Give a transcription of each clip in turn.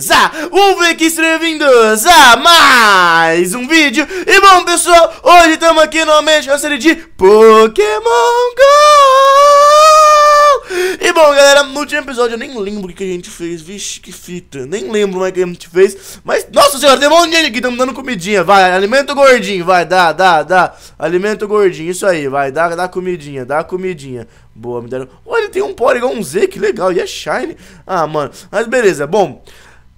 bem-vindos a sejam bem-vindos a mais um vídeo E bom pessoal, hoje estamos aqui novamente na série de Pokémon GO E bom galera, no último episódio eu nem lembro o que a gente fez, vixe que fita Nem lembro mais o que a gente fez Mas, nossa senhora, tem um monte de gente aqui, estamos dando comidinha, vai, alimenta o gordinho, vai, dá, dá, dá Alimenta o gordinho, isso aí, vai, dá, dá comidinha, dá comidinha Boa, me deram. Olha, tem um Porygon Z, que legal. E é Shine. Ah, mano. Mas beleza, bom.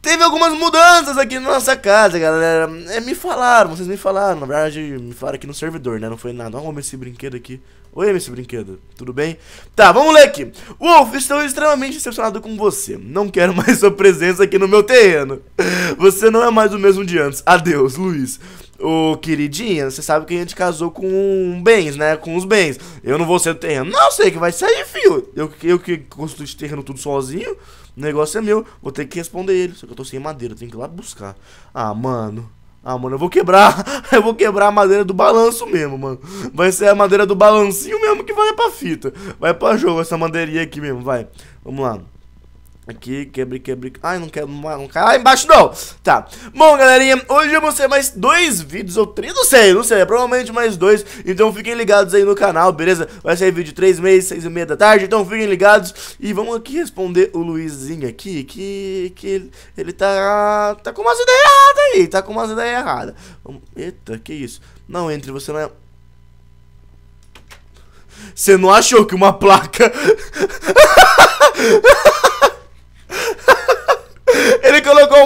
Teve algumas mudanças aqui na nossa casa, galera. É, me falaram, vocês me falaram. Na verdade, me falaram aqui no servidor, né? Não foi nada. Olha esse brinquedo aqui. Oi, MC Brinquedo, tudo bem? Tá, vamos ler aqui. Wolf, estou extremamente decepcionado com você. Não quero mais sua presença aqui no meu terreno. Você não é mais o mesmo de antes. Adeus, Luiz. Ô, queridinha, você sabe que a gente casou com bens, né? Com os bens. Eu não vou ser o terreno. Não, sei que vai sair, filho. Eu, eu que construí esse terreno tudo sozinho. O negócio é meu. Vou ter que responder ele. Só que eu tô sem madeira, eu tenho que ir lá buscar. Ah, mano. Ah, mano, eu vou quebrar. Eu vou quebrar a madeira do balanço mesmo, mano. Vai ser a madeira do balancinho mesmo que vai pra fita. Vai pra jogo essa madeirinha aqui mesmo, vai. Vamos lá. Aqui, quebre, quebre. Ai, não quero. Não cai ah, lá embaixo, não. Tá. Bom, galerinha, hoje vou ser mais dois vídeos ou três. Não sei, não sei. É provavelmente mais dois. Então fiquem ligados aí no canal, beleza? Vai sair vídeo três meses, seis e meia da tarde. Então fiquem ligados. E vamos aqui responder o Luizinho aqui. Que. Que ele, ele tá. Tá com umas ideias erradas aí. Tá com umas ideias erradas. Eita, que isso? Não, entre você não é. Você não achou que uma placa.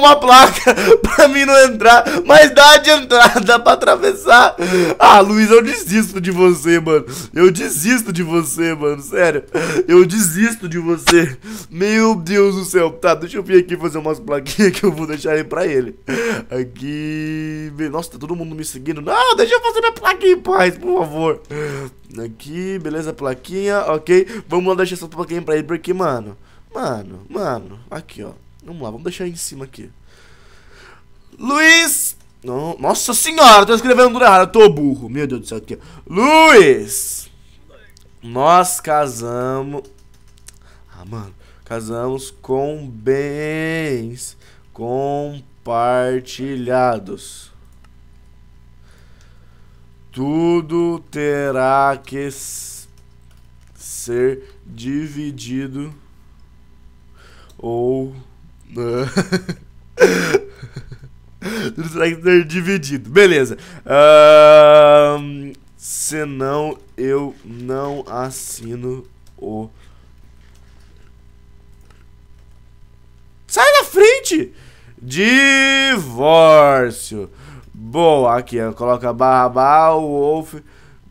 uma placa pra mim não entrar, mas dá de entrada pra atravessar. Ah, Luiz, eu desisto de você, mano. Eu desisto de você, mano, sério. Eu desisto de você. Meu Deus do céu. Tá, deixa eu vir aqui fazer umas plaquinhas que eu vou deixar aí pra ele. Aqui... Nossa, tá todo mundo me seguindo. Não, deixa eu fazer minha plaquinha em paz, por favor. Aqui, beleza, plaquinha, ok. Vamos lá deixar essa plaquinha pra ele, porque, mano... Mano, mano, aqui, ó. Vamos lá, vamos deixar em cima aqui. Luiz! Não, nossa senhora, tô escrevendo tudo errado, eu tô burro. Meu Deus do céu, aqui. É? Luiz! Nós casamos. Ah, mano. Casamos com bens compartilhados. Tudo terá que ser dividido ou né? Tractor tá dividido. Beleza. Uh, senão eu não assino o. Sai da frente! Divórcio. Boa, aqui coloca barra barra, o Wolf,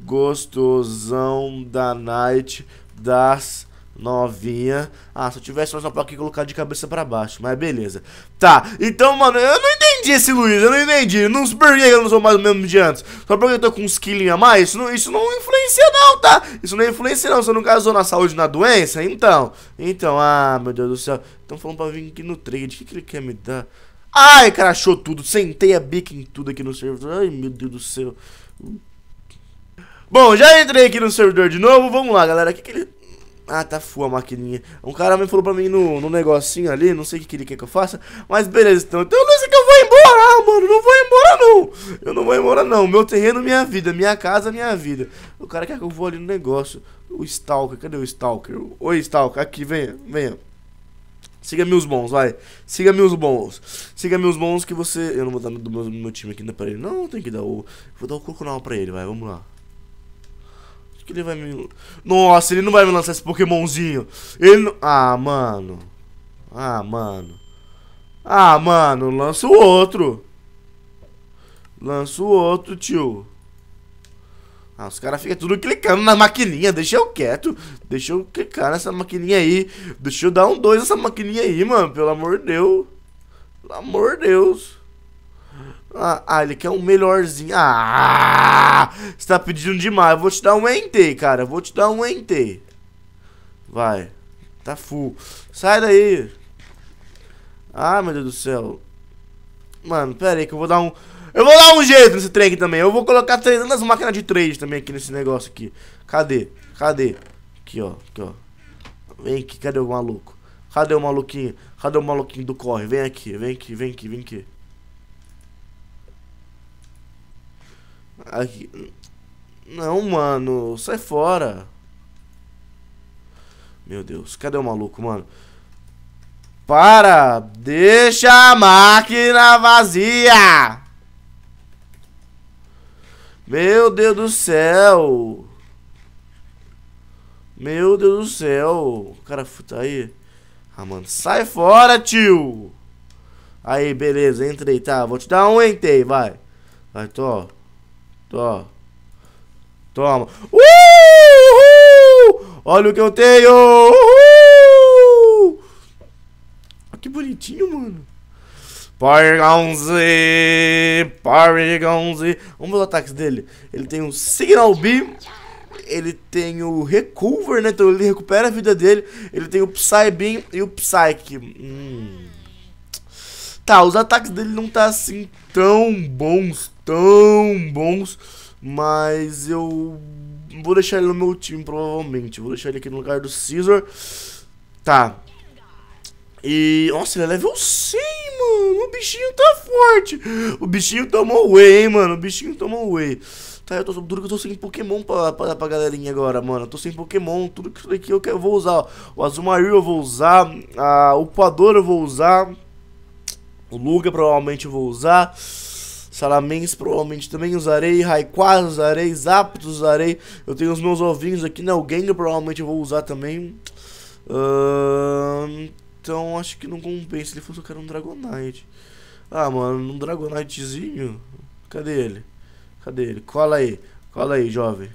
gostosão da night das Novinha. Ah, se eu tivesse mais uma placa que colocar de cabeça pra baixo. Mas beleza. Tá, então, mano, eu não entendi esse Luiz. Eu não entendi. Não se por que eu não sou mais o mesmo de antes. Só porque eu tô com uns quilinhos a mais. Isso não, isso não influencia, não, tá? Isso não influencia, não. Você não casou na saúde na doença? Então. Então, ah, meu Deus do céu. Estão falando pra vir aqui no trade. O que, que ele quer me dar? Ai, crachou tudo. Sentei a bica em tudo aqui no servidor. Ai, meu Deus do céu. Bom, já entrei aqui no servidor de novo. Vamos lá, galera. O que, que ele. Ah, tá full a maquininha. Um cara me falou pra mim no, no negocinho ali, não sei o que, que ele quer que eu faça, mas beleza, então. Então não sei que eu vou embora, ah, mano, não vou embora não. Eu não vou embora não. Meu terreno, minha vida, minha casa, minha vida. O cara quer que eu vou ali no negócio. O Stalker, cadê o Stalker? Oi, Stalker, aqui, venha, venha. Siga-me os bons, vai. Siga-me os bons. Siga-me os bons que você. Eu não vou dar do meu, do meu time aqui, ainda pra ele. Não, tem que dar o. Vou dar o curcunal pra ele, vai, vamos lá que ele vai me... Nossa, ele não vai me lançar esse pokémonzinho. Ele não... Ah, mano. Ah, mano. Ah, mano, lança o outro. Lança o outro, tio. Ah, os caras ficam tudo clicando na maquininha. Deixa eu quieto. Deixa eu clicar nessa maquininha aí. Deixa eu dar um dois nessa maquininha aí, mano. Pelo amor de Deus. Pelo amor de Deus. Ah, ah, ele quer um melhorzinho. Ah! Você tá pedindo demais. Eu vou te dar um ente, cara. Eu vou te dar um ente. Vai. Tá full. Sai daí. Ah, meu Deus do céu. Mano, pera aí que eu vou dar um... Eu vou dar um jeito nesse trem aqui também. Eu vou colocar treinando as máquinas de trade também aqui nesse negócio aqui. Cadê? Cadê? Aqui, ó. Aqui, ó. Vem aqui. Cadê o maluco? Cadê o maluquinho? Cadê o maluquinho do corre? Vem aqui. Vem aqui. Vem aqui. Vem aqui. Aqui... Não, mano. Sai fora. Meu Deus. Cadê o maluco, mano? Para! Deixa a máquina vazia! Meu Deus do céu! Meu Deus do céu! O cara tá aí. Ah, mano, sai fora, tio! Aí, beleza, entrei, tá? Vou te dar um, entrei, vai. Vai, tô ó Toma. Uhul! Olha o que eu tenho! Uhul! Que bonitinho, mano. Porygon Z, Porygon Z. Vamos ver os ataques dele. Ele tem o Signal B, ele tem o Recover, né? Então ele recupera a vida dele. Ele tem o Psy Beam e o Psyche. Hum. Tá, os ataques dele não tá assim tão bons, tão bons, mas eu vou deixar ele no meu time provavelmente. Vou deixar ele aqui no lugar do Caesar. Tá. E, nossa, ele é level 100, mano. O bichinho tá forte. O bichinho tomou whey, hein, mano. O bichinho tomou whey. Tá, eu tô duro que eu tô sem Pokémon pra, pra pra galerinha agora, mano. Eu tô sem Pokémon, tudo que isso daqui eu, quero, eu vou usar, ó. O Azumarill eu vou usar, a, ah, o Poador eu vou usar. O Luga provavelmente vou usar. Salamence provavelmente também usarei, Raikwaza usarei, Zapdos usarei. Eu tenho os meus ovinhos aqui, né? O Gengar provavelmente eu vou usar também. Uh, então acho que não compensa. Ele falou que eu quero um Dragonite. Ah, mano, um Dragonitezinho? Cadê ele? Cadê ele? Cola aí. Cola aí, jovem.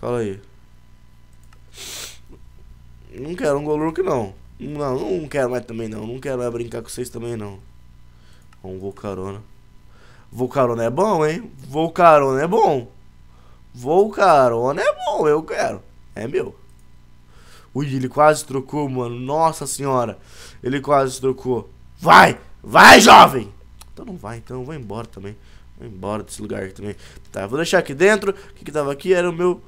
Cola aí. Não quero um Golurk, não. Não, não quero mais também, não. Não quero mais brincar com vocês também, não. Vamos voo carona. Voo carona é bom, hein? Voo carona é bom. Voo carona é bom, eu quero. É meu. Ui, ele quase trocou, mano. Nossa senhora. Ele quase trocou. Vai! Vai, jovem! Então não vai, então. Vou embora também. Vou embora desse lugar aqui também. Tá, vou deixar aqui dentro. O que que tava aqui era o meu...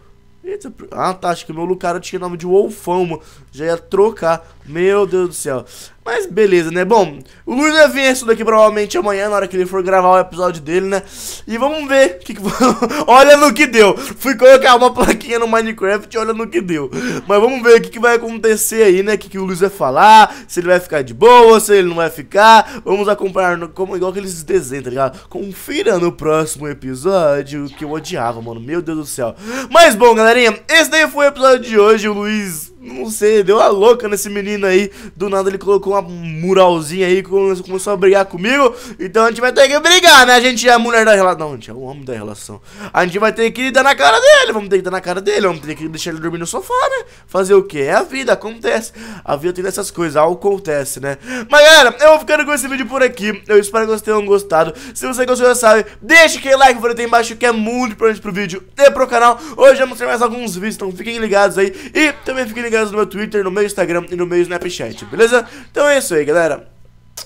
Eita, ah, tá, acho que o meu Lucario tinha nome de Wolfão, mano. Já ia trocar. Meu Deus do céu. Mas beleza, né? Bom, o Luiz vai ver isso daqui provavelmente amanhã, na hora que ele for gravar o episódio dele, né? E vamos ver que que... olha no que deu. Fui colocar uma plaquinha no Minecraft e olha no que deu. Mas vamos ver o que, que vai acontecer aí, né? O que, que o Luiz vai falar, se ele vai ficar de boa, se ele não vai ficar. Vamos acompanhar no... como, igual aqueles desenhos, tá ligado? Confira no próximo episódio que eu odiava, mano. Meu Deus do céu. Mas bom, galerinha, esse daí foi o episódio de hoje. O Luiz não sei, deu uma louca nesse menino aí. Do nada ele colocou uma muralzinha aí, começou a brigar comigo. Então a gente vai ter que brigar, né? A gente é a mulher da relação. Não, a gente é o homem da relação. A gente vai ter que dar na cara dele. Vamos ter que dar na cara dele. Vamos ter que deixar ele dormir no sofá, né? Fazer o que? É a vida, acontece. A vida tem dessas coisas, algo acontece, né? Mas galera, eu vou ficando com esse vídeo por aqui. Eu espero que vocês tenham gostado. Se você gostou, já sabe, deixa aquele like por aí embaixo que é muito importante pro vídeo e pro canal. Hoje vamos ter mais alguns vídeos, então fiquem ligados aí. E também fiquem ligados no meu Twitter, no meu Instagram e no meu Snapchat, beleza? Então é isso aí, galera.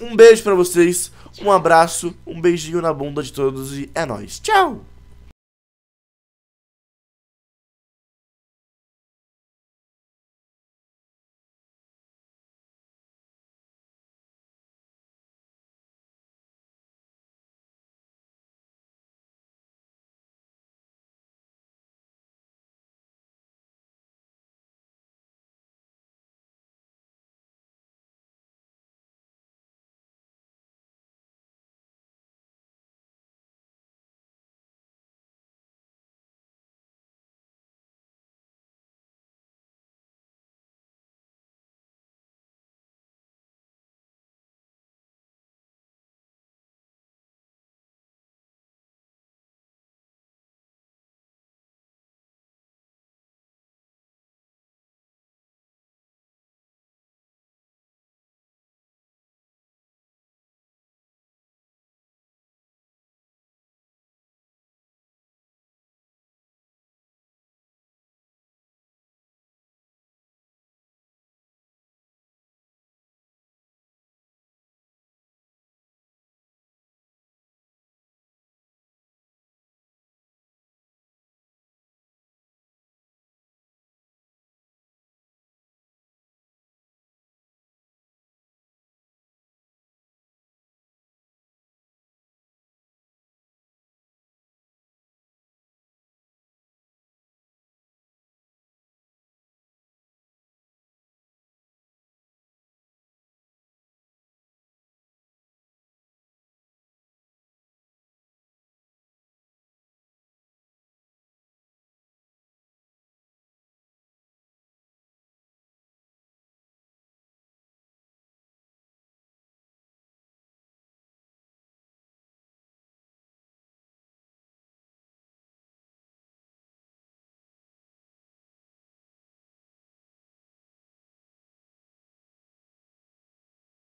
Um beijo pra vocês, um abraço, um beijinho na bunda de todos e é nóis. Tchau!